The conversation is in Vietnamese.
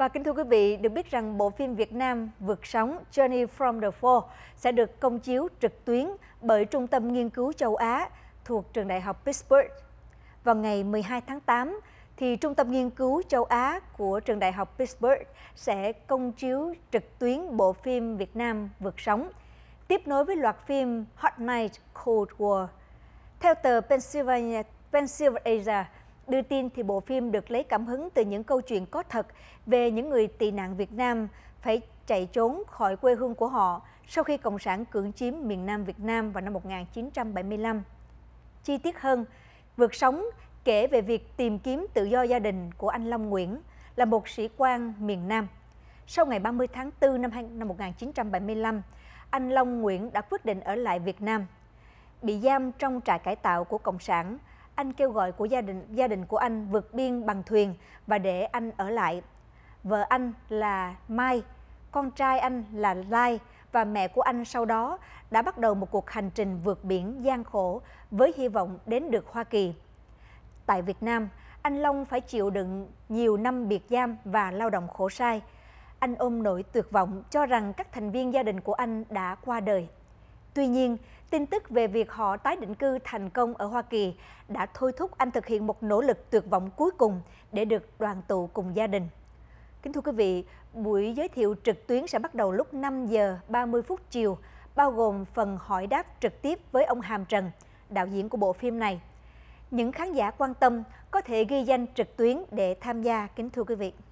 Và kính thưa quý vị, được biết rằng bộ phim Việt Nam vượt sóng Journey from the Fall sẽ được công chiếu trực tuyến bởi Trung tâm Nghiên cứu Châu Á thuộc Trường Đại học Pittsburgh. Vào ngày 12 tháng 8, thì Trung tâm Nghiên cứu Châu Á của Trường Đại học Pittsburgh sẽ công chiếu trực tuyến bộ phim Việt Nam vượt sóng, tiếp nối với loạt phim Hot Night Cold War. Theo tờ Pennsylvania, Pennsylvania Đưa tin thì bộ phim được lấy cảm hứng từ những câu chuyện có thật về những người tị nạn Việt Nam phải chạy trốn khỏi quê hương của họ sau khi Cộng sản cưỡng chiếm miền Nam Việt Nam vào năm 1975. Chi tiết hơn, Vượt Sống kể về việc tìm kiếm tự do gia đình của anh Long Nguyễn là một sĩ quan miền Nam. Sau ngày 30 tháng 4 năm 1975, anh Long Nguyễn đã quyết định ở lại Việt Nam. Bị giam trong trại cải tạo của Cộng sản – anh kêu gọi của gia đình gia đình của anh vượt biên bằng thuyền và để anh ở lại. Vợ anh là Mai, con trai anh là Lai và mẹ của anh sau đó đã bắt đầu một cuộc hành trình vượt biển gian khổ với hy vọng đến được Hoa Kỳ. Tại Việt Nam, anh Long phải chịu đựng nhiều năm biệt giam và lao động khổ sai. Anh ôm nỗi tuyệt vọng cho rằng các thành viên gia đình của anh đã qua đời. Tuy nhiên, tin tức về việc họ tái định cư thành công ở Hoa Kỳ đã thôi thúc anh thực hiện một nỗ lực tuyệt vọng cuối cùng để được đoàn tụ cùng gia đình. Kính thưa quý vị, buổi giới thiệu trực tuyến sẽ bắt đầu lúc 5 giờ 30 phút chiều, bao gồm phần hỏi đáp trực tiếp với ông Hàm Trần, đạo diễn của bộ phim này. Những khán giả quan tâm có thể ghi danh trực tuyến để tham gia, kính thưa quý vị.